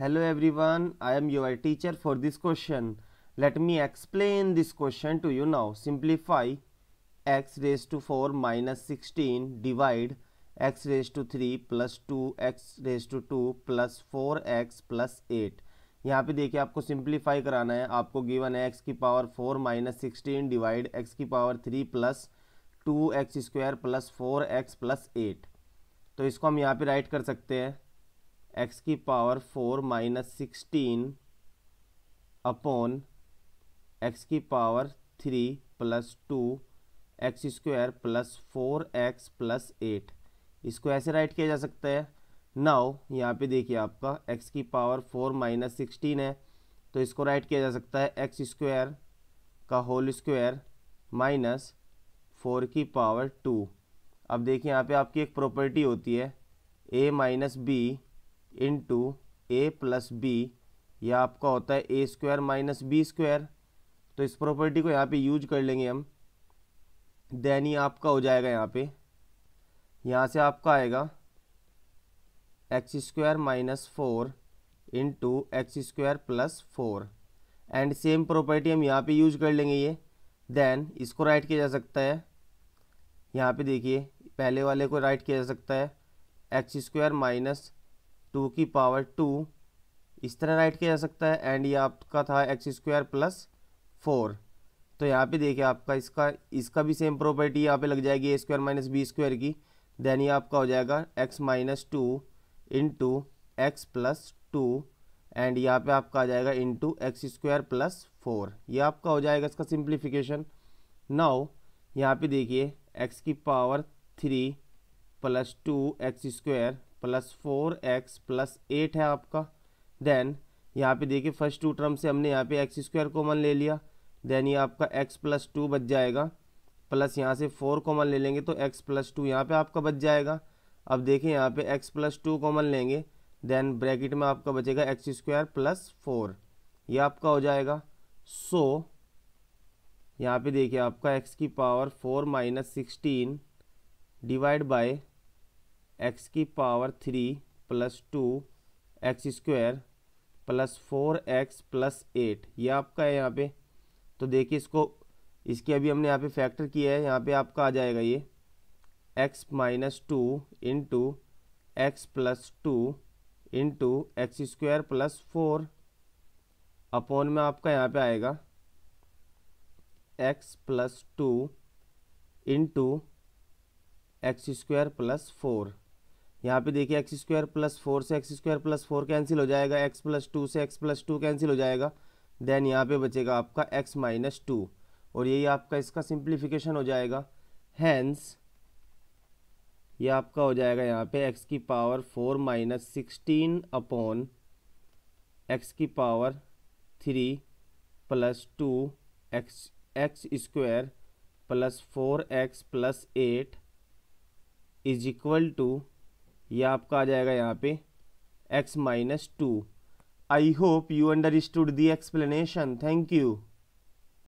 hello everyone I am your teacher for this question let me explain this question to you now simplify x raise to four minus sixteen divide x raise to three plus two x raise to two plus four x plus eight यहाँ पे देखिए आपको simplify कराना है आपको given है x की power four minus sixteen divide x की power three plus two x square plus four x plus eight तो इसको हम यहाँ पे राइट कर सकते हैं एक्स की power four minus sixteen upon x की power three plus two x square plus four x plus eight इसको ऐसे राइट किया जा सकता है नाउ यहाँ पे देखिए आपका एक्स की पावर फोर माइनस सिक्सटीन है तो इसको राइट किया जा सकता है एक्स स्क्वायर का होल स्क्वायर माइनस फोर की पावर टू अब देखिए यहाँ पे आपकी एक प्रॉपर्टी होती है A minus B into A plus B या आपका होता है A square minus B square तो इस प्रॉपर्टी को यहाँ पे यूज कर लेंगे हम देन ही आपका हो जाएगा यहाँ पे यहाँ से आपका आएगा x square minus four into x square plus four and same property हम यहाँ पे यूज कर लेंगे ये देन इसको राइट किया जा सकता है यहाँ पे देखिए पहले वाले को राइट किया जा सकता है एक्स स्क्वायर माइनस टू की पावर टू इस तरह राइट किया जा सकता है एंड ये आपका था एक्स स्क्वायर प्लस फोर तो यहाँ पे देखिए आपका इसका इसका भी सेम प्रॉपर्टी यहाँ पे लग जाएगी A square minus B square की देन ये आपका हो जाएगा x minus two into x plus two and यहाँ पे आपका आ जाएगा into x square plus four ये आपका हो जाएगा इसका सिंप्लीफिकेशन नाउ यहाँ पे देखिए एक्स की power three plus two x square plus four x plus eight है आपका देन यहाँ पे देखिए फर्स्ट टू टर्म से हमने यहाँ पे एक्स स्क्वायर कॉमन ले लिया देन ये आपका एक्स प्लस टू बच जाएगा प्लस यहाँ से फोर कॉमन ले लेंगे तो एक्स प्लस टू यहाँ पर आपका बच जाएगा अब देखें यहाँ पे एक्स प्लस टू कॉमन लेंगे देन ब्रैकेट में आपका बचेगा एक्स स्क्वायर प्लस फोर ये आपका हो जाएगा सो so, यहाँ पे देखिए आपका एक्स की power four minus sixteen divide by x की power three plus two x square plus four x plus eight ये आपका है यहाँ पे तो देखिए इसको इसके अभी हमने यहाँ पे फैक्टर किया है यहाँ पे आपका आ जाएगा ये x minus two into x plus two into x square plus four upon में आपका यहाँ पे आएगा x plus two into x square plus four यहाँ पे देखिए एक्स स्क्वायर प्लस फोर से x square plus four cancel हो जाएगा एक्स प्लस टू से एक्स प्लस टू कैंसिल हो जाएगा देन यहाँ पे बचेगा आपका एक्स माइनस टू और यही आपका इसका सिंप्लीफिकेशन हो जाएगा हैंस ये आपका हो जाएगा यहाँ पे एक्स की power four minus sixteen upon x की power three plus two x x square plus four x plus eight is equal to ये आपका आ जाएगा यहाँ पे x minus two I hope you understood the explanation thank you